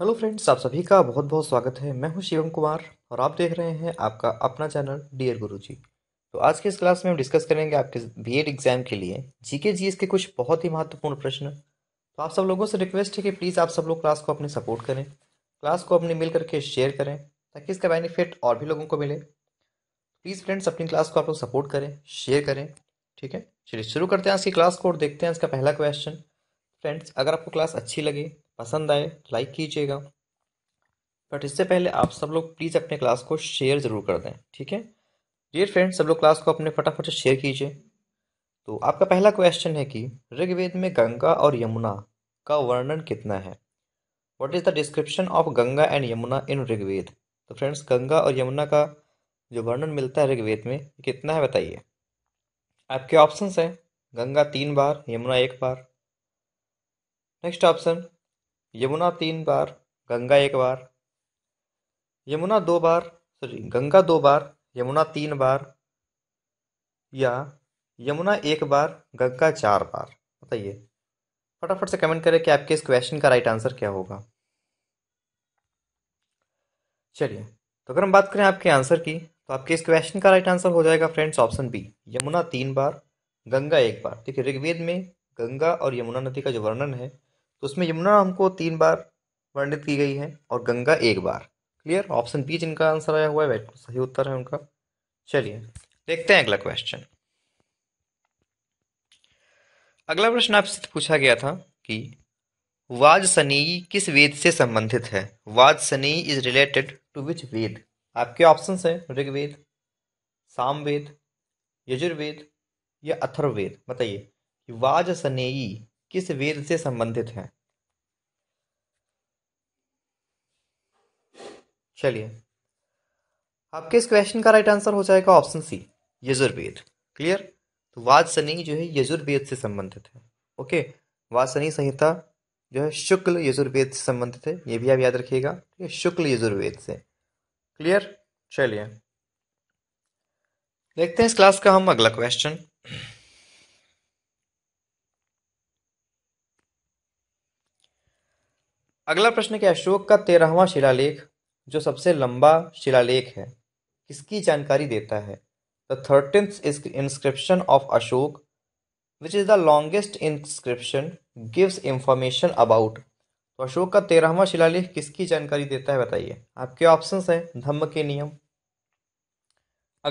Hello friends आप सभी का बहुत बहुत स्वागत है मैं हूं शिवम कुमार और आप देख रहे हैं आपका अपना चैनल डियर गुरुजी तो आज के इस क्लास में हम डिस्कस करेंगे आपके एड एग्जाम के लिए जीके जीएस के कुछ बहुत ही महत्वपूर्ण प्रश्न तो आप सब लोगों से रिक्वेस्ट है कि प्लीज़ आप सब लोग क्लास को अपने सपोर्ट करें क्लास को अपने मिल करके शेयर करें ताकि इसका बेनिफिट और भी लोगों को मिले प्लीज़ फ्रेंड्स अपनी क्लास को आप लोग सपोर्ट करें शेयर करें ठीक है चलिए शुरू करते हैं आज की क्लास को और देखते हैं इसका पहला क्वेश्चन फ्रेंड्स अगर आपको क्लास अच्छी लगे पसंद आए लाइक कीजिएगा बट इससे पहले आप सब लोग प्लीज़ अपने क्लास को शेयर ज़रूर कर दें ठीक है डियर फ्रेंड सब लोग क्लास को अपने फटाफट से शेयर कीजिए तो आपका पहला क्वेश्चन है कि ऋग्वेद में गंगा और यमुना का वर्णन कितना है what is the description of Ganga and Yamuna in Rigveda तो फ्रेंड्स गंगा और यमुना का जो वर्णन मिलता है ऋग्वेद में कितना है बताइए आपके ऑप्शंस हैं गंगा तीन बार यमुना एक बार नेक्स्ट ऑप्शन यमुना तीन बार गंगा एक बार यमुना दो बार सॉरी गंगा दो बार यमुना तीन बार या यमुना एक बार गंगा चार बार बताइए फटाफट से कमेंट करें कि आपके इस क्वेश्चन का राइट आंसर क्या होगा चलिए तो अगर हम बात करें आपके आंसर की तो आपके इस क्वेश्चन का राइट आंसर हो जाएगा फ्रेंड्स ऑप्शन बी यमुना तीन बार गंगा एक बार है ऋग्वेद में गंगा और यमुना नदी का जो वर्णन है तो उसमें यमुना हमको तीन बार वर्णित की गई है और गंगा एक बार क्लियर ऑप्शन बी जिनका आंसर आया हुआ है सही उत्तर है उनका चलिए देखते हैं अगला क्वेश्चन अगला प्रश्न आपसे पूछा गया था कि वाज सनी किस वेद से संबंधित है सनी is related to which Veda आपके ऑप्शन है ऋग्वेद सामवेद यजुर्वेद या अथर्ववेद बताइए वाज सनेई किस वेद से संबंधित है चलिए आपके इस क्वेश्चन का राइट आंसर हो जाएगा ऑप्शन सी यजुर्वेद क्लियर तो वादसनी जो है यजुर्वेद से संबंधित है ओके वादसनी संहिता जो है शुक्ल यजुर्वेद से संबंधित है ये भी आप याद रखिएगा ठीक शुक्ल यजुर्वेद से क्लियर चलिए देखते हैं इस क्लास का हम अगला क्वेश्चन अगला प्रश्न क्या अशोक का तेरहवा शिलालेख जो सबसे लंबा शिलालेख है किसकी जानकारी देता है the thirteenth inscription of Ashoka which is the longest inscription gives information about तो अशोक का तेरहवा शिलालेख किसकी जानकारी देता है बताइए आपके ऑप्शन हैं धम्म के नियम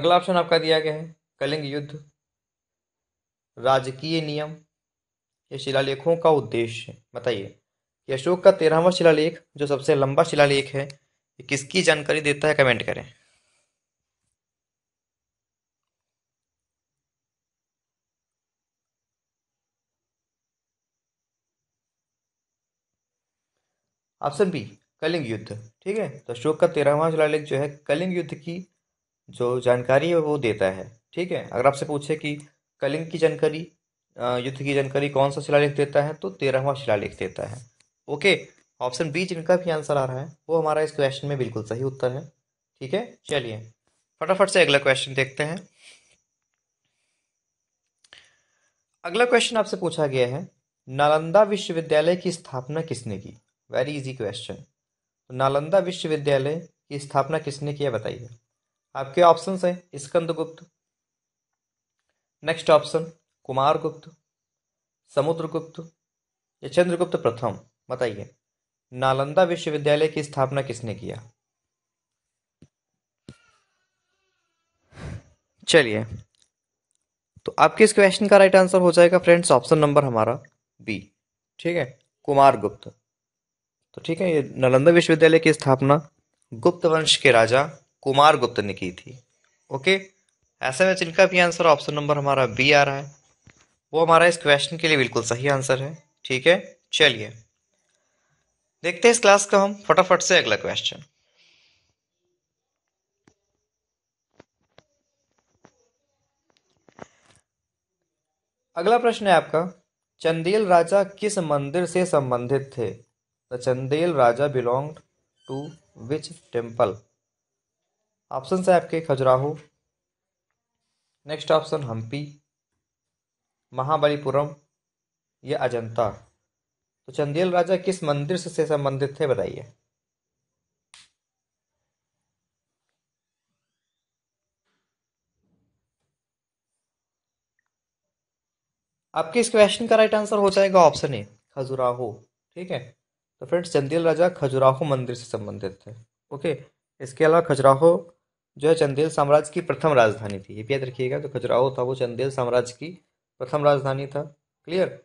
अगला ऑप्शन आपका दिया गया है कलिंग युद्ध राजकीय नियम ये शिलालेखों का उद्देश्य बताइए अशोक का तेरहवा शिलालेख जो सबसे लंबा शिलालेख है किसकी जानकारी देता है कमेंट करें ऑप्शन बी कलिंग युद्ध ठीक है तो अशोक का तेरहवा शिलालेख जो है कलिंग युद्ध की जो जानकारी है वो देता है ठीक है अगर आपसे पूछे कि कलिंग की जानकारी युद्ध की जानकारी कौन सा शिलालेख देता है तो तेरहवा शिलालेख देता है ओके ऑप्शन बी जिनका भी आंसर आ रहा है वो हमारा इस क्वेश्चन में बिल्कुल सही उत्तर है ठीक है चलिए फटाफट से अगला क्वेश्चन देखते हैं अगला क्वेश्चन आपसे पूछा गया है नालंदा विश्वविद्यालय की स्थापना किसने की वेरी इजी क्वेश्चन नालंदा विश्वविद्यालय की स्थापना किसने किया बताइए आपके ऑप्शन है स्कंद गुप्त नेक्स्ट ऑप्शन कुमार गुप्त समुद्रगुप्त या चंद्रगुप्त प्रथम बताइए नालंदा विश्वविद्यालय की स्थापना किसने किया चलिए तो आपके इस क्वेश्चन का राइट आंसर हो जाएगा फ्रेंड्स ऑप्शन नंबर हमारा बी ठीक है कुमार गुप्त तो ठीक है ये नालंदा विश्वविद्यालय की स्थापना गुप्त वंश के राजा कुमार गुप्त ने की थी ओके ऐसे में जिनका भी आंसर ऑप्शन नंबर हमारा बी आ रहा है वो हमारा इस क्वेश्चन के लिए बिल्कुल सही आंसर है ठीक है चलिए देखते हैं इस क्लास का हम फटाफट से अगला क्वेश्चन अगला प्रश्न है आपका चंदेल राजा किस मंदिर से संबंधित थे the Chandel raja belong to which temple option है आपके खजुराहो नेक्स्ट ऑप्शन हम्पी महाबलीपुरम या अजंता तो चंदेल राजा किस मंदिर से संबंधित थे बताइए आपके इस क्वेश्चन का राइट आंसर हो जाएगा ऑप्शन ए खजुराहो ठीक है तो फ्रेंड्स चंदेल राजा खजुराहो मंदिर से संबंधित थे ओके इसके अलावा खजुराहो जो है चंदेल साम्राज्य की प्रथम राजधानी थी ये भी याद रखिएगा तो खजुराहो था वो चंदेल साम्राज्य की प्रथम राजधानी था क्लियर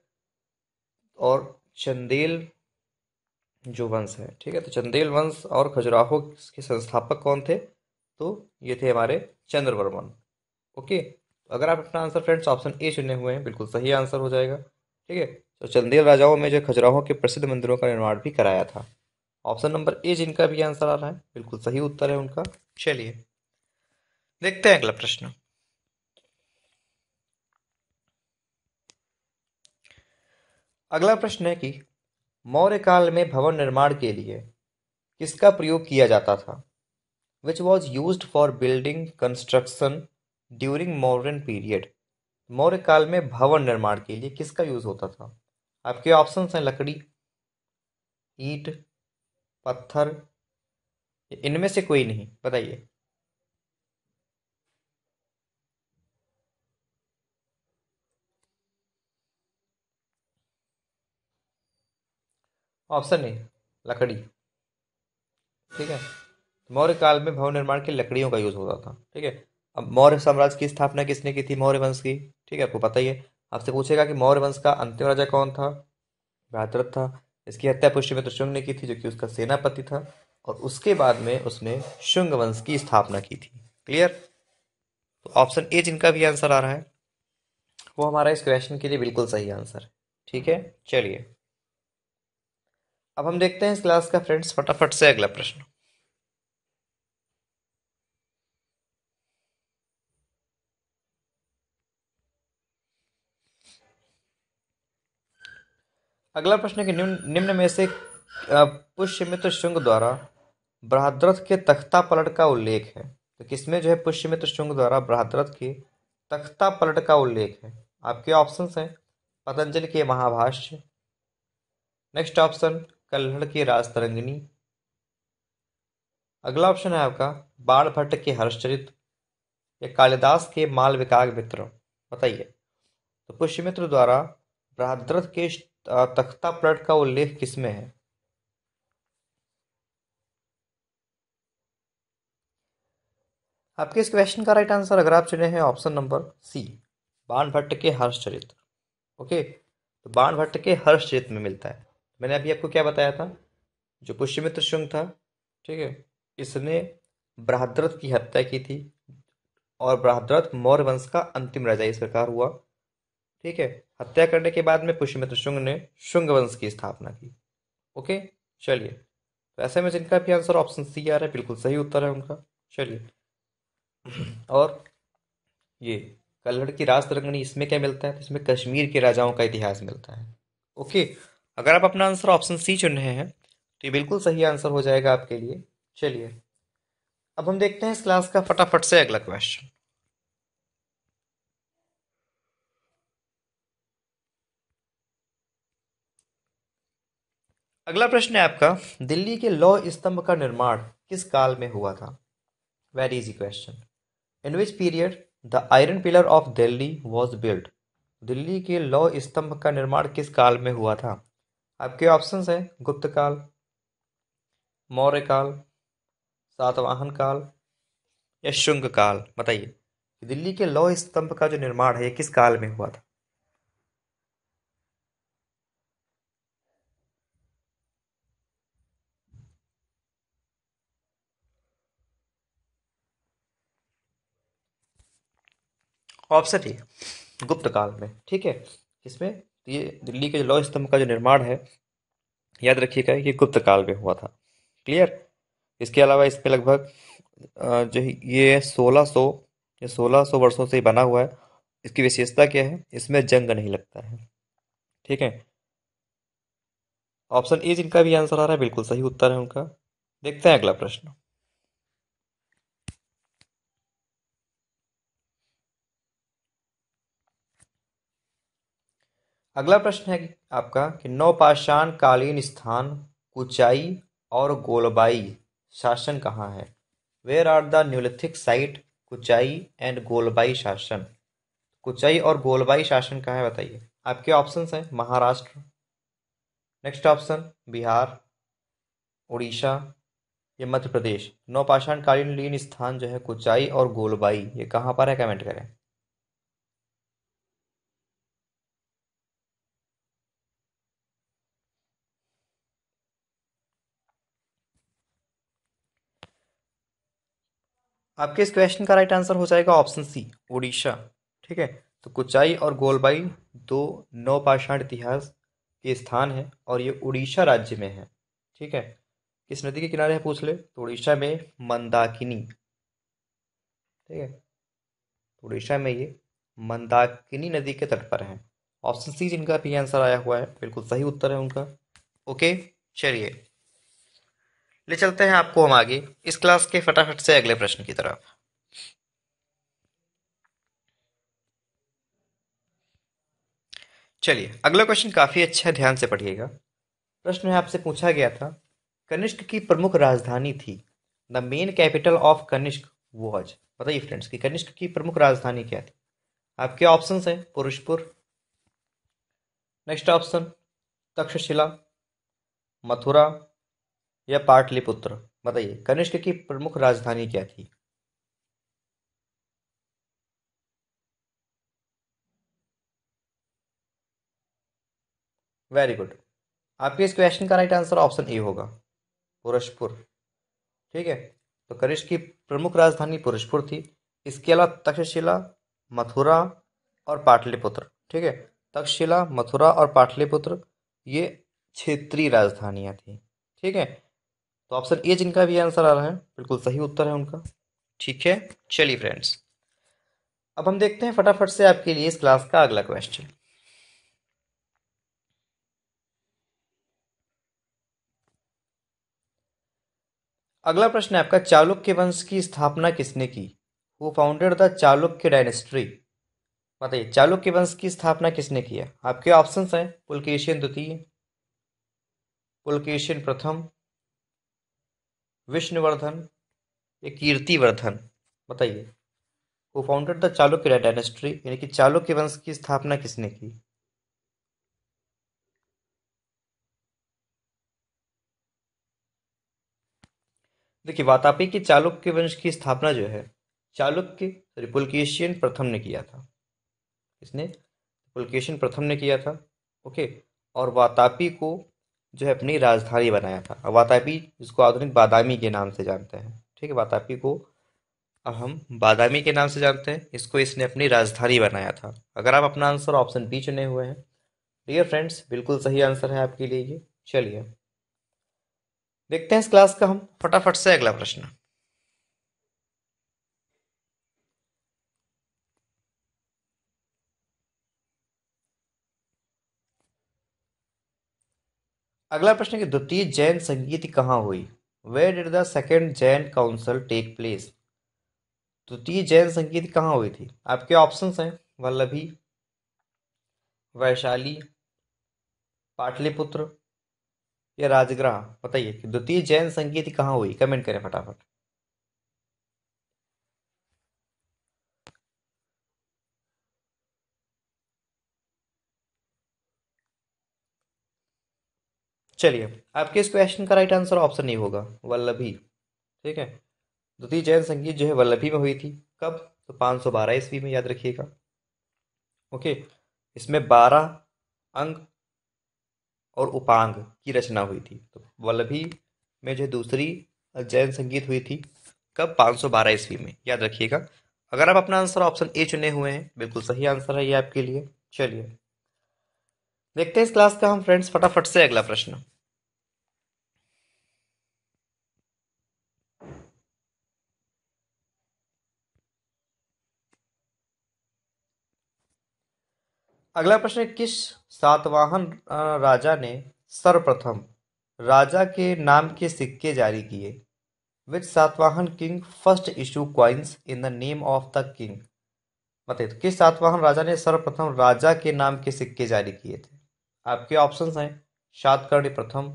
और चंदेल जो वंश है ठीक है तो चंदेल वंश और खजुराहो के संस्थापक कौन थे तो ये थे हमारे चंद्रवर्मन ओके तो अगर आप अपना आंसर फ्रेंड्स ऑप्शन ए चुने हुए हैं बिल्कुल सही आंसर हो जाएगा ठीक है तो चंदेल राजाओं में जो खजुराहो के प्रसिद्ध मंदिरों का निर्माण भी कराया था ऑप्शन नंबर ए जिनका भी आंसर आ रहा है बिल्कुल सही उत्तर है उनका चलिए देखते हैं अगला प्रश्न अगला प्रश्न है कि मौर्य काल में भवन निर्माण के लिए किसका प्रयोग किया जाता था which was use for building construction during modern period Maurya काल में भवन निर्माण के लिए किसका यूज होता था आपके ऑप्शन हैं लकड़ी ईट पत्थर इनमें से कोई नहीं बताइए ऑप्शन ए लकड़ी ठीक है मौर्य काल में भवन निर्माण के लकड़ियों का यूज होता था ठीक है अब मौर्य साम्राज्य की स्थापना किसने की थी मौर्य वंश की ठीक है आपको पता ही है आपसे पूछेगा कि मौर्य वंश का अंतिम राजा कौन था भ्रातरथ था इसकी हत्या पुष्टि तो शुंग ने की थी जो कि उसका सेनापति था और उसके बाद में उसने शुंग वंश की स्थापना की थी क्लियर तो ऑप्शन ए जिनका भी आंसर आ रहा है वो हमारा इस क्वेश्चन के लिए बिल्कुल सही आंसर है ठीक है चलिए अब हम देखते हैं इस क्लास का फ्रेंड्स फटाफट से अगला प्रश्न अगला प्रश्न के निम्न निम्न में से पुष्यमित्र शुंग द्वारा बृहद्रथ के तख्ता पलट का उल्लेख है तो किसमें जो है पुष्यमित्र शुंग द्वारा बृहद्रथ के तख्ता पलट का उल्लेख है आपके ऑप्शंस हैं पतंजलि के महाभाष्य नेक्स्ट ऑप्शन कल्हड़ की रास तरंगिणी अगला ऑप्शन है आपका बाण भट्ट के हर्षचरित या कालिदास के माल विकाग मित्र बताइए तो पुष्यमित्र द्वारा बृहद्रथ के तख्ता प्लट का उल्लेख किसमें है आपके इस क्वेश्चन का राइट आंसर अगर आप चुने हैं ऑप्शन नंबर सी बाण भट्ट के हर्ष चरित्र ओके तो बाण भट्ट के हर्ष चरित्र में मिलता है मैंने अभी आपको क्या बताया था जो पुष्यमित्र शुंग था ठीक है इसने बृहद्रथ की हत्या की थी और बृहद्रथ मौर्य वंश का अंतिम राजा इस प्रकार हुआ ठीक है हत्या करने के बाद में पुष्यमित्र शुंग ने शुंग वंश की स्थापना की ओके चलिए तो ऐसे में जिनका भी आंसर ऑप्शन सी आ रहा है बिल्कुल सही उत्तर है उनका चलिए और ये कल्हड़ की राजतरंगनी इसमें क्या मिलता है इसमें कश्मीर के राजाओं का इतिहास मिलता है ओके अगर आप अपना आंसर ऑप्शन सी चुन रहे हैं तो ये बिल्कुल सही आंसर हो जाएगा आपके लिए चलिए अब हम देखते हैं इस क्लास का फटाफट से अगला क्वेश्चन अगला प्रश्न है आपका दिल्ली के लौ स्तंभ का निर्माण किस काल में हुआ था very easy question in which period the iron pillar of Delhi was build Delhi के लौ स्तंभ का निर्माण किस काल में हुआ था आपके ऑप्शंस हैं गुप्त काल मौर्य काल सातवाहन काल या शुंग काल बताइए दिल्ली के लौ स्तंभ का जो निर्माण है किस काल में हुआ था ऑप्शन ए गुप्त काल में ठीक है इसमें तो ये दिल्ली के लौ स्तंभ का जो निर्माण है याद रखिएगा ये गुप्त काल में हुआ था क्लियर इसके अलावा इस पर लगभग जो ये 1600 या 1600 वर्षों से बना हुआ है इसकी विशेषता क्या है इसमें जंग नहीं लगता है ठीक है ऑप्शन ए जिनका भी आंसर आ रहा है बिल्कुल सही उत्तर है उनका देखते हैं अगला प्रश्न अगला प्रश्न है आपका कि नौपाषाण कालीन स्थान कुचाई और गोलबाई शासन कहाँ है where are the neolithic site Kuchai and Golbai Sasan Kuchai और गोलबाई शासन कहाँ है बताइए आपके ऑप्शन हैं महाराष्ट्र नेक्स्ट ऑप्शन बिहार उड़ीसा या मध्य प्रदेश नौपाषाण कालीन लीन स्थान जो है कुचाई और गोलबाई ये कहाँ पर है कमेंट करें आपके इस क्वेश्चन का राइट आंसर हो जाएगा ऑप्शन सी उड़ीसा ठीक है तो कुचाई और गोलबाई दो नौपाषाण इतिहास के स्थान है और ये उड़ीसा राज्य में है ठीक है किस नदी के किनारे है पूछ ले तो उड़ीसा में मंदाकिनी ठीक है उड़ीसा तो में ये मंदाकिनी नदी के तट पर है ऑप्शन सी जिनका भी आंसर आया हुआ है बिल्कुल सही उत्तर है उनका ओके चलिए ले चलते हैं आपको हम आगे इस क्लास के फटाफट से अगले प्रश्न की तरफ चलिए अगला क्वेश्चन काफी अच्छा ध्यान से पढ़िएगा प्रश्न में आपसे पूछा गया था कनिष्क की प्रमुख राजधानी थी the main capital of Kanishka was बताइए फ्रेंड्स की कनिष्क की प्रमुख राजधानी क्या थी आपके ऑप्शन है पुरुषपुर नेक्स्ट ऑप्शन तक्षशिला मथुरा यह पाटलिपुत्र बताइए कनिष्क की प्रमुख राजधानी क्या थी वेरी गुड आपके इस क्वेश्चन का राइट आंसर ऑप्शन ए होगा पुरशपुर ठीक है तो कनिष्क की प्रमुख राजधानी पुरशपुर थी इसके अलावा तक्षशिला मथुरा और पाटलिपुत्र ठीक है तक्षशिला मथुरा और पाटलिपुत्र ये क्षेत्रीय राजधानियां थी ठीक है तो ऑप्शन ए जिनका भी आंसर आ रहा है बिल्कुल सही उत्तर है उनका ठीक है चलिए फ्रेंड्स अब हम देखते हैं फटाफट से आपके लिए इस क्लास का अगला क्वेश्चन अगला प्रश्न है आपका चालुक्य वंश की स्थापना किसने की वो फाउंडेड द चालुक्य डायनेस्ट्री बताइए चालुक्य वंश की स्थापना किसने किया आपके ऑप्शंस हैं पुलकेशियन द्वितीय पुलकेशियन प्रथम विष्णुवर्धन या कीर्तिवर्धन बताइए वो फाउंडेड द चालुक्य डायनेस्ट्री यानी कि चालुक्य वंश की स्थापना किसने की देखिए वातापी की चालुक्य वंश की स्थापना जो है चालुक्य सॉरी पुलकेशियन प्रथम ने किया था इसने पुलकेशियन प्रथम ने किया था ओके और वातापी को जो है अपनी राजधानी बनाया था और वातापी जिसको आधुनिक बादामी के नाम से जानते हैं ठीक है वातापी को अब हम बादामी के नाम से जानते हैं इसको इसने अपनी राजधानी बनाया था अगर आप अपना आंसर ऑप्शन बी चुने हुए हैं डियर फ्रेंड्स बिल्कुल सही आंसर है आपके लिए ये चलिए देखते हैं इस क्लास का हम फटाफट से अगला प्रश्न अगला प्रश्न है कि द्वितीय जैन संगीत कहाँ हुई where did the second Jain council take place द्वितीय जैन संगीत कहाँ हुई थी आपके ऑप्शंस हैं वल्लभी वैशाली पाटलिपुत्र या राजग्रह बताइए कि द्वितीय जैन संगीत कहाँ हुई कमेंट करें फटाफट चलिए आपके इस क्वेश्चन का राइट आंसर ऑप्शन नहीं होगा वल्लभी ठीक है द्वितीय जैन संगीत जो है वल्लभी में हुई थी कब तो पाँच सौ बारह ईस्वी में याद रखिएगा ओके इसमें बारह अंग और उपांग की रचना हुई थी तो वल्लभी में जो दूसरी जैन संगीत हुई थी कब 512 ईस्वी में याद रखिएगा अगर आप अपना आंसर ऑप्शन ए चुने हुए हैं बिल्कुल सही आंसर है ये आपके लिए चलिए देखते हैं इस क्लास का हम फ्रेंड्स फटाफट से अगला प्रश्न अगला प्रश्न किस सातवाहन राजा ने सर्वप्रथम राजा के नाम के सिक्के जारी किए which Satavahana king first issue coins in the name of the king मतलब किस सातवाहन राजा ने सर्वप्रथम राजा के नाम के सिक्के जारी किए थे आपके ऑप्शंस हैं शातकर्णी प्रथम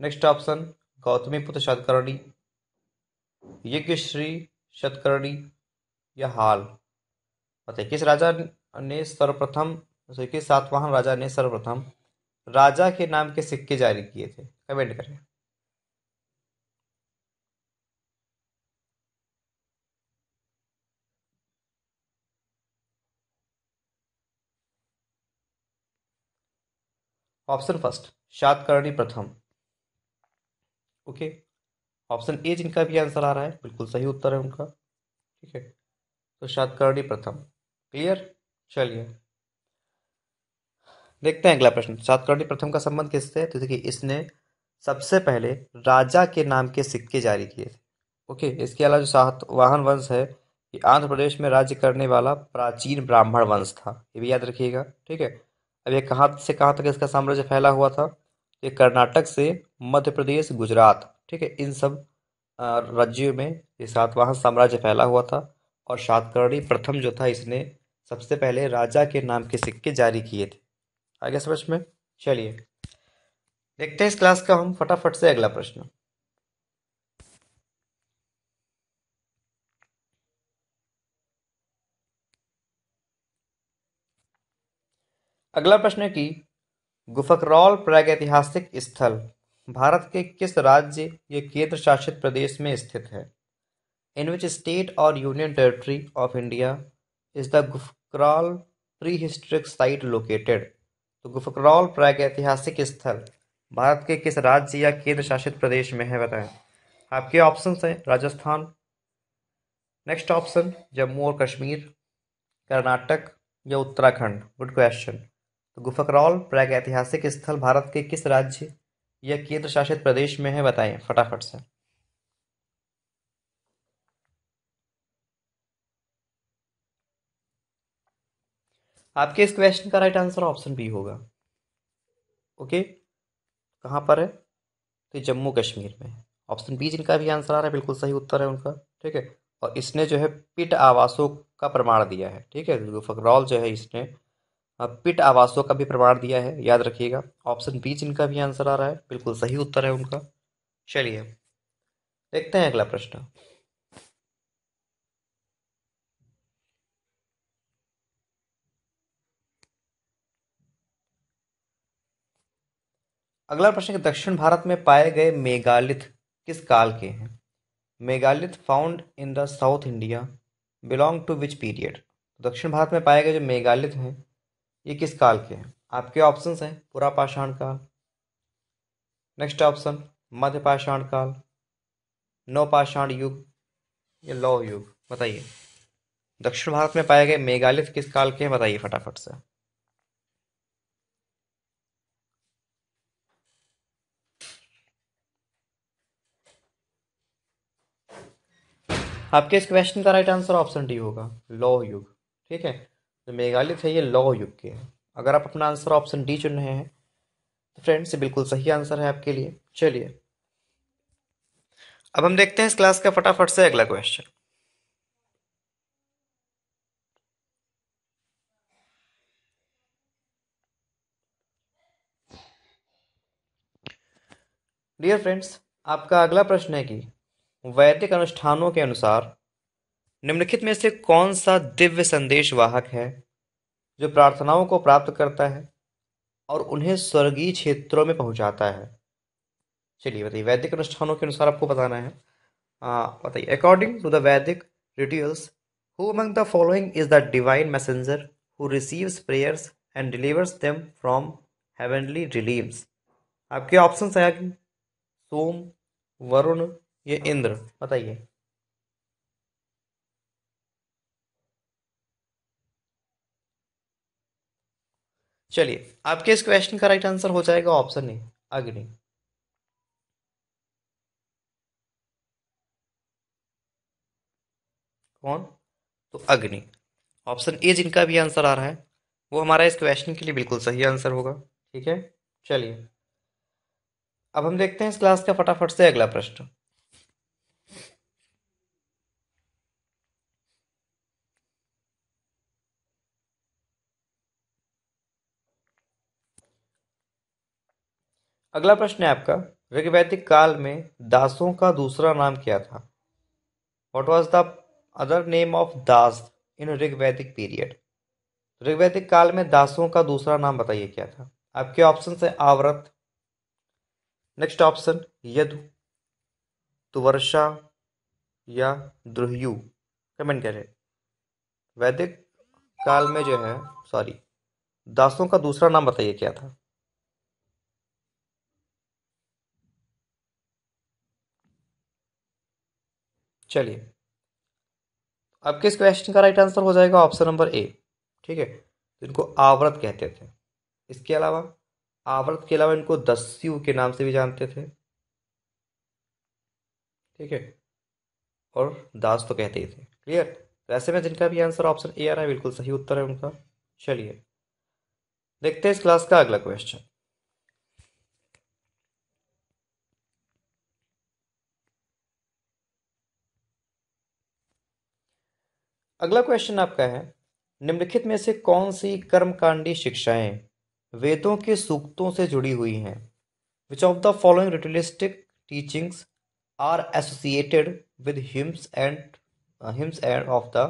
नेक्स्ट ऑप्शन गौतमी पुत्र शतकर्णी यज्ञश्री शतकर्णी या हाल मतलब किस राजा ने सर्वप्रथम सॉरी सातवाहन राजा ने सर्वप्रथम राजा के नाम के सिक्के जारी किए थे कमेंट करें ऑप्शन फर्स्ट शातकर्णी प्रथम ओके ऑप्शन ए जिनका भी आंसर आ रहा है बिल्कुल सही उत्तर है उनका ठीक है तो शातकर्णी प्रथम क्लियर चलिए देखते हैं अगला प्रश्न सातकर्णी प्रथम का संबंध किससे तो देखिए इसने सबसे पहले राजा के नाम के सिक्के जारी किए थे ओके इसके अलावा जो सातवाहन वंश है ये आंध्र प्रदेश में राज्य करने वाला प्राचीन ब्राह्मण वंश था ये भी याद रखिएगा ठीक है अब ये कहाँ से कहाँ तक इसका साम्राज्य फैला हुआ था ये कर्नाटक से मध्य प्रदेश गुजरात ठीक है इन सब राज्यों में ये सातवाहन साम्राज्य फैला हुआ था और सातकर्णी प्रथम जो था इसने सबसे पहले राजा के नाम के सिक्के जारी किए थे आगे समझ में चलिए देखते हैं इस क्लास का हम फटाफट से अगला प्रश्न अगला प्रश्न है कि गुफकरौल प्रागैतिहासिक स्थल भारत के किस राज्य या केंद्र शासित प्रदेश में स्थित है इन विच स्टेट और union territory of India is the pre prehistoric site located तो कुकराल प्राग ऐतिहासिक स्थल भारत के किस राज्य या केंद्र शासित प्रदेश में है बताएं आपके ऑप्शन हैं राजस्थान नेक्स्ट ऑप्शन जम्मू और कश्मीर कर्नाटक या उत्तराखंड गुड क्वेश्चन तो गुफकरौल प्राग ऐतिहासिक स्थल भारत के किस राज्य या केंद्र शासित प्रदेश में है बताएं फटाफट से आपके इस क्वेश्चन का राइट आंसर ऑप्शन बी होगा ओके कहाँ पर है तो जम्मू कश्मीर में ऑप्शन बी जिनका भी आंसर आ रहा है बिल्कुल सही उत्तर है उनका ठीक है और इसने जो है पिट आवासों का प्रमाण दिया है ठीक है फकरौल जो है इसने पिट आवासों का भी प्रमाण दिया है याद रखिएगा ऑप्शन बी जिनका भी आंसर आ रहा है बिल्कुल सही उत्तर है उनका चलिए देखते हैं अगला प्रश्न अगला प्रश्न दक्षिण भारत में पाए गए मेगालिथ किस काल के हैं megalith found in the South India belong to which period दक्षिण भारत में पाए गए जो मेगालिथ हैं ये किस काल के हैं आपके ऑप्शन हैं पूरा पाषाण काल नेक्स्ट ऑप्शन मध्य पाषाण काल नवपाषाण युग या लौ युग बताइए दक्षिण भारत में पाए गए मेगालिथ किस काल के हैं बताइए फटाफट से आपके इस क्वेश्चन का राइट आंसर ऑप्शन डी होगा लौह युग ठीक है तो मेघालय है ये लौह युग के हैं अगर आप अपना आंसर ऑप्शन डी चुन रहे हैं तो फ्रेंड्स बिल्कुल सही आंसर है आपके लिए चलिए अब हम देखते हैं इस क्लास का फटाफट से अगला क्वेश्चन डियर फ्रेंड्स आपका अगला प्रश्न है कि वैदिक अनुष्ठानों के अनुसार निम्नलिखित में से कौन सा दिव्य संदेश वाहक है जो प्रार्थनाओं को प्राप्त करता है और उन्हें स्वर्गीय क्षेत्रों में पहुंचाता है चलिए बताइए वैदिक अनुष्ठानों के अनुसार आपको बताना है बताइए according to the Vedic rituals who among the following is the divine messenger who receives prayers and delivers them from heavenly relieves आपके ऑप्शन है सोम वरुण ये इंद्र बताइए चलिए आपके इस क्वेश्चन का राइट आंसर हो जाएगा ऑप्शन ए अग्नि कौन तो अग्नि ऑप्शन ए जिनका भी आंसर आ रहा है वो हमारा इस क्वेश्चन के लिए बिल्कुल सही आंसर होगा ठीक है चलिए अब हम देखते हैं इस क्लास का फटाफट से अगला प्रश्न अगला प्रश्न है आपका ऋग्वैदिक काल में दासों का दूसरा नाम क्या था what was the other name of Das in Rigvedic period तो ऋग्वैदिक काल में दासों का दूसरा नाम बताइए क्या था आपके ऑप्शन है आवरत नेक्स्ट ऑप्शन यदु तुवर्षा या द्रुहयु कमेंट करें वैदिक काल में जो है सॉरी दासों का दूसरा नाम बताइए क्या था चलिए अब किस क्वेश्चन का राइट आंसर हो जाएगा ऑप्शन नंबर ए ठीक है इनको आवृत कहते थे इसके अलावा आवृत के अलावा इनको दस्यु के नाम से भी जानते थे ठीक है और दास तो कहते ही थे क्लियर तो ऐसे में जिनका भी आंसर ऑप्शन ए आ रहा है बिल्कुल सही उत्तर है उनका चलिए देखते हैं इस क्लास का अगला क्वेश्चन अगला क्वेश्चन आपका है निम्नलिखित में से कौन सी कर्मकांडी शिक्षाएं वेदों के सूक्तों से जुड़ी हुई हैं which of the following ritualistic teachings are associated with hymns and hymns and of the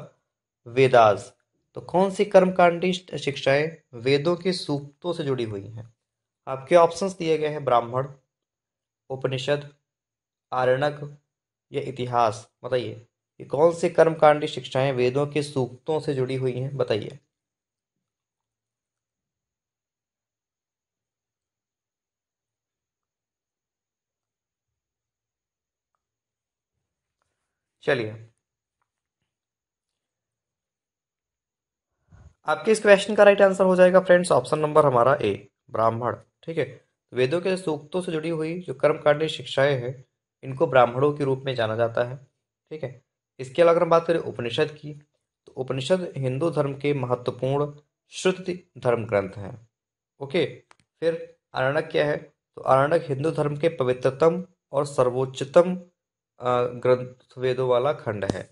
Vedas तो कौन सी कर्मकांडी शिक्षाएं वेदों के सूक्तों से जुड़ी हुई हैं आपके ऑप्शंस दिए गए हैं ब्राह्मण उपनिषद आरणक या इतिहास बताइए कि कौन से कर्मकांडी शिक्षाएं वेदों के सूक्तों से जुड़ी हुई हैं बताइए चलिए आपके इस क्वेश्चन का राइट आंसर हो जाएगा फ्रेंड्स ऑप्शन नंबर हमारा ए ब्राह्मण ठीक है वेदों के सूक्तों से जुड़ी हुई जो कर्मकांडी शिक्षाएं हैं इनको ब्राह्मणों के रूप में जाना जाता है ठीक है इसके अलावा अगर हम बात करें उपनिषद की तो उपनिषद हिंदू धर्म के महत्वपूर्ण श्रुति धर्म ग्रंथ हैं ओके फिर अरण्यक क्या है तो अरण्यक हिंदू धर्म के पवित्रतम और सर्वोच्चतम ग्रंथ वेदों वाला खंड है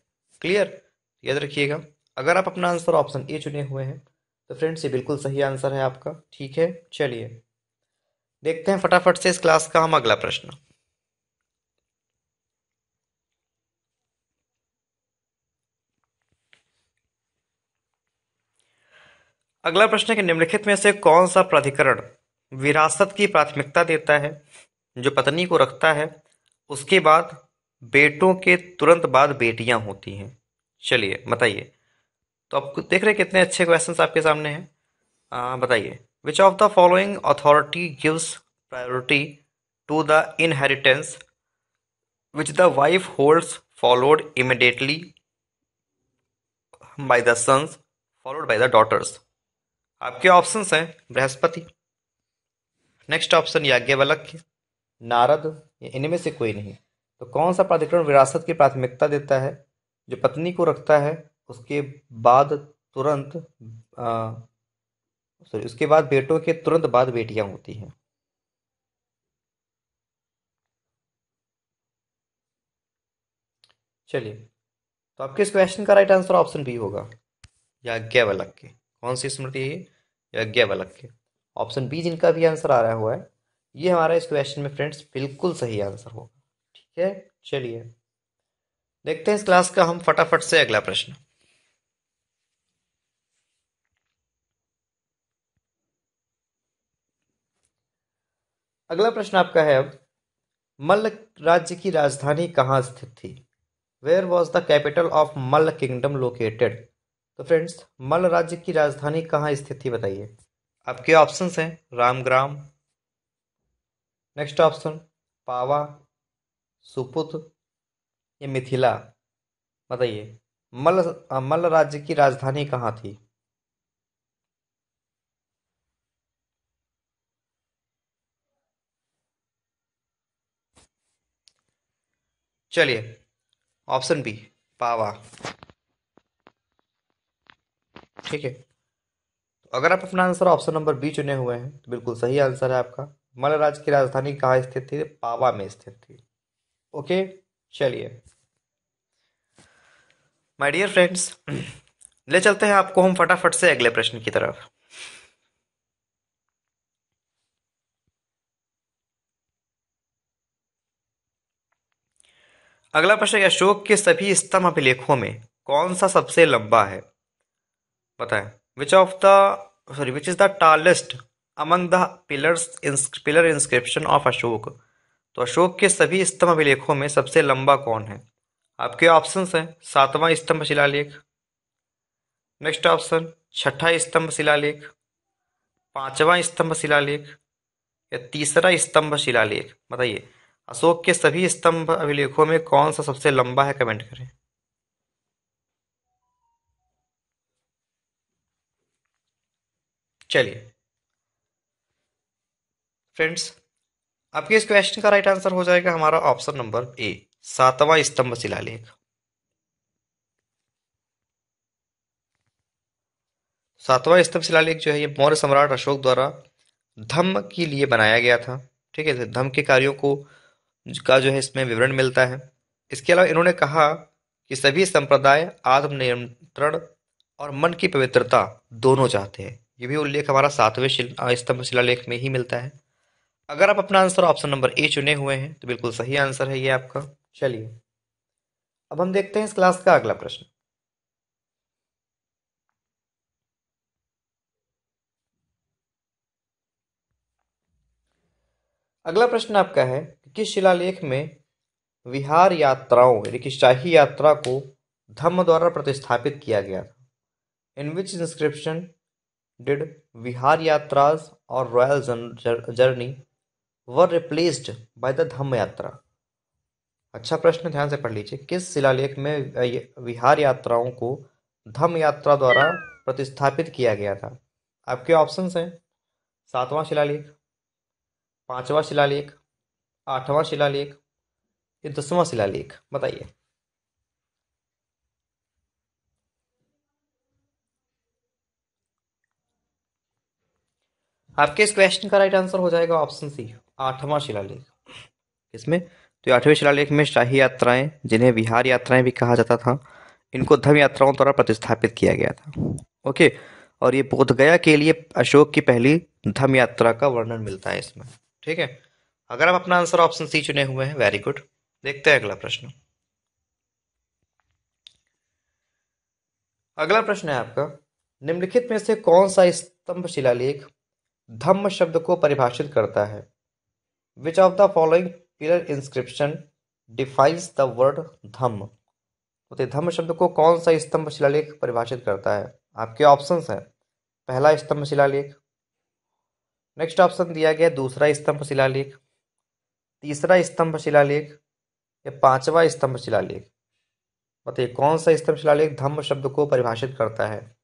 क्लियर याद रखिएगा अगर आप अपना आंसर ऑप्शन ए चुने हुए हैं तो फ्रेंड्स ये बिल्कुल सही आंसर है आपका ठीक है चलिए देखते हैं फटाफट से इस क्लास का हम अगला प्रश्न अगला प्रश्न है कि निम्नलिखित में से कौन सा प्राधिकरण विरासत की प्राथमिकता देता है जो पत्नी को रखता है उसके बाद बेटों के तुरंत बाद बेटियां होती हैं चलिए बताइए तो आप देख रहे कितने अच्छे क्वेश्चन आपके सामने हैं बताइए which of the following authority gives priority to the inheritance which the wife holds followed immediately by the sons followed by the daughters आपके ऑप्शन हैं बृहस्पति नेक्स्ट ऑप्शन याज्ञवल्क्य नारद इनमें से कोई नहीं तो कौन सा प्राधिकरण विरासत की प्राथमिकता देता है जो पत्नी को रखता है उसके बाद तुरंत सॉरी उसके बाद बेटों के तुरंत बाद बेटियां होती हैं चलिए तो आपके इस क्वेश्चन का राइट आंसर ऑप्शन बी होगा के कौन सी स्मृति है यज्ञवलक की ऑप्शन बी जिनका भी आंसर आ रहा हुआ है ये हमारा इस क्वेश्चन में फ्रेंड्स बिल्कुल सही आंसर होगा ठीक है चलिए देखते हैं इस क्लास का हम फटाफट से अगला प्रश्न अगला प्रश्न आपका है अब मल्ल राज्य की राजधानी कहाँ स्थित थी where was the capital of Malla kingdom located तो फ्रेंड्स मल राज्य की राजधानी कहाँ स्थित थी बताइए आपके ऑप्शंस हैं रामग्राम नेक्स्ट ऑप्शन पावा सुपुत या मिथिला बताइए मल मल राज्य की राजधानी कहाँ थी चलिए ऑप्शन बी पावा ठीक है तो अगर आप अपना आंसर ऑप्शन नंबर बी चुने हुए हैं तो बिल्कुल सही आंसर है आपका मल राज्य की राजधानी कहाँ स्थित थी पावा में स्थित थी ओके चलिए माय डियर फ्रेंड्स ले चलते हैं आपको हम फटाफट से अगले प्रश्न की तरफ अगला प्रश्न अशोक के सभी स्तंभ अभिलेखों में कौन सा सबसे लंबा है है which of the sorry which is the tallest among the pillars pillar inscription of Ashoka तो अशोक के सभी स्तंभ अभिलेखों में सबसे लंबा कौन है आपके ऑप्शन हैं सातवां स्तंभ शिलालेख नेक्स्ट ऑप्शन छठा स्तंभ शिलालेख पांचवा स्तंभ शिलालेख या तीसरा स्तंभ शिलालेख बताइए अशोक के सभी स्तंभ अभिलेखों में कौन सा सबसे लंबा है कमेंट करें चलिए फ्रेंड्स आपके इस क्वेश्चन का राइट आंसर हो जाएगा हमारा ऑप्शन नंबर ए सातवां स्तंभ शिलालेख सातवां स्तंभ शिलालेख जो है ये मौर्य सम्राट अशोक द्वारा धम्म के लिए बनाया गया था ठीक है धम्म के कार्यों को का जो है इसमें विवरण मिलता है इसके अलावा इन्होंने कहा कि सभी संप्रदाय आत्मनियंत्रण और मन की पवित्रता दोनों चाहते हैं ये भी उल्लेख हमारा सातवें स्तंभ शिलालेख में ही मिलता है अगर आप अपना आंसर ऑप्शन नंबर ए चुने हुए हैं तो बिल्कुल सही आंसर है ये आपका चलिए अब हम देखते हैं इस क्लास का अगला प्रश्न अगला प्रश्न आपका है कि किस शिलालेख में विहार यात्राओं यानी कि शाही यात्रा को धम्म द्वारा प्रतिस्थापित किया गया था in which inscription did Vihar Yatras or royal journey were replaced by the Dhamma Yatra? अच्छा प्रश्न ध्यान से पढ़ लीजिए किस शिलालेख में विहार यात्राओं को धम यात्रा द्वारा प्रतिस्थापित किया गया था आपके ऑप्शंस हैं सातवां शिलालेख पांचवा शिलालेख आठवां शिलालेख या दसवां शिलालेख बताइए आपके इस क्वेश्चन का राइट आंसर हो जाएगा ऑप्शन सी आठवां शिलालेख इसमें तो आठवें शिलालेख में शाही यात्राएं जिन्हें विहार यात्राएं भी कहा जाता था इनको धर्म यात्राओं द्वारा प्रतिस्थापित किया गया था ओके और ये बोधगया के लिए अशोक की पहली धर्म यात्रा का वर्णन मिलता है इसमें ठीक है अगर आप अपना आंसर ऑप्शन सी चुने हुए हैं वेरी गुड देखते हैं अगला प्रश्न अगला प्रश्न है आपका निम्नलिखित में से कौन सा स्तंभ शिलालेख धम्म शब्द को परिभाषित करता है which of the following pillar inscription defines the word Dhamma तो धम्म शब्द को कौन सा स्तंभ शिलालेख परिभाषित करता है आपके ऑप्शंस हैं पहला स्तंभ शिलालेख नेक्स्ट ऑप्शन दिया गया दूसरा स्तंभ शिलालेख तीसरा स्तंभ शिलालेख या पांचवा स्तंभ शिलालेख बताइए कौन सा स्तंभ शिलालेख धम्म शब्द को परिभाषित करता है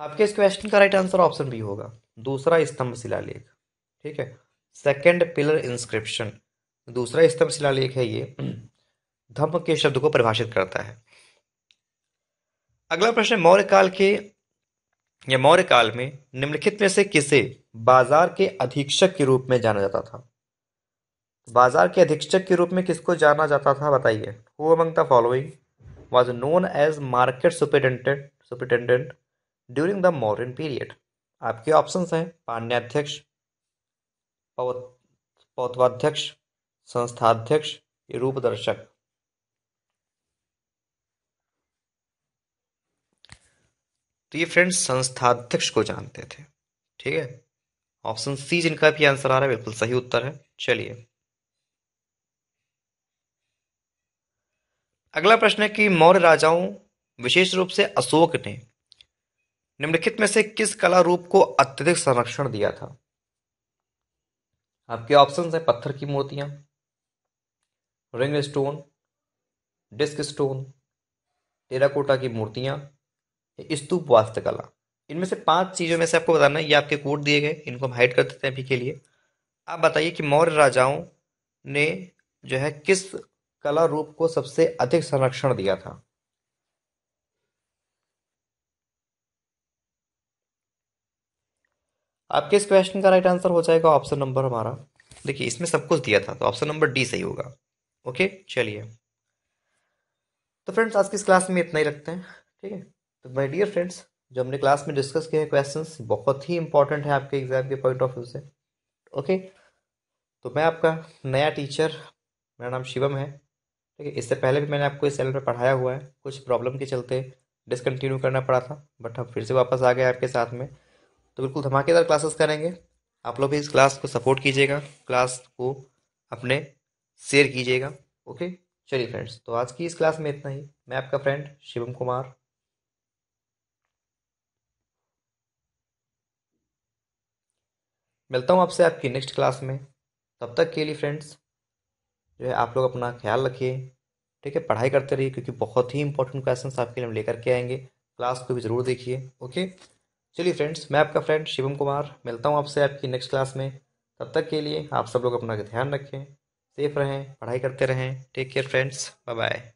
आपके इस क्वेश्चन का राइट आंसर ऑप्शन बी होगा दूसरा स्तंभ शिलालेख ठीक है सेकंड पिलर इंस्क्रिप्शन दूसरा स्तंभ शिलालेख है ये धम्म के शब्द को परिभाषित करता है अगला प्रश्न मौर्य काल के या मौर्य काल में निम्नलिखित में से किसे बाजार के अधीक्षक के रूप में जाना जाता था बाजार के अधीक्षक के रूप में किसको जाना जाता था बताइए who among the following was known as market superintendent superintendent during the modern period आपके ऑप्शन हैं पाण्याध्यक्ष पौत्वाध्यक्ष संस्थाध्यक्ष रूपदर्शक तो ये फ्रेंड्स संस्थाध्यक्ष को जानते थे ठीक है ऑप्शन सी जिनका भी आंसर आ रहा है बिल्कुल सही उत्तर है चलिए अगला प्रश्न है कि मौर्य राजाओं विशेष रूप से अशोक ने निम्नलिखित में से किस कला रूप को अत्यधिक संरक्षण दिया था आपके ऑप्शन है पत्थर की मूर्तियां ring stone disc stone terracotta की मूर्तियां स्तूप वास्तुकला इनमें से पांच चीज़ों में से आपको बताना है ये आपके कोट दिए गए इनको हम हाइड कर देते हैं अभी के लिए आप बताइए कि मौर्य राजाओं ने जो है किस कला रूप को सबसे अधिक संरक्षण दिया था आपके इस क्वेश्चन का राइट आंसर हो जाएगा ऑप्शन नंबर हमारा देखिए इसमें सब कुछ दिया था तो ऑप्शन नंबर डी सही होगा ओके चलिए तो फ्रेंड्स आज की इस क्लास में इतना ही रखते हैं ठीक है तो माय डियर फ्रेंड्स जो हमने क्लास में डिस्कस किए हैं क्वेश्चन बहुत ही इंपॉर्टेंट है आपके एग्जाम के पॉइंट ऑफ व्यू से ओके तो मैं आपका नया टीचर मेरा नाम शिवम है ठीक है इससे पहले भी मैंने आपको इस चैनल पर पढ़ाया हुआ है कुछ प्रॉब्लम के चलते डिसकंटिन्यू करना पड़ा था बट हम फिर से वापस आ गए आपके साथ में तो बिल्कुल धमाकेदार क्लासेस करेंगे आप लोग भी इस क्लास को सपोर्ट कीजिएगा क्लास को अपने शेयर कीजिएगा ओके चलिए फ्रेंड्स तो आज की इस क्लास में इतना ही मैं आपका फ्रेंड शिवम कुमार मिलता हूँ आपसे आपकी नेक्स्ट क्लास में तब तक के लिए फ्रेंड्स जो है आप लोग अपना ख्याल रखिए ठीक है पढ़ाई करते रहिए क्योंकि बहुत ही इंपॉर्टेंट क्वेश्चन आपके लिए हम लेकर के आएंगे क्लास को भी ज़रूर देखिए ओके चलिए फ्रेंड्स मैं आपका फ्रेंड शिवम कुमार मिलता हूँ आपसे आपकी नेक्स्ट क्लास में तब तक के लिए आप सब लोग अपना ध्यान रखें सेफ रहें पढ़ाई करते रहें take care friends bye bye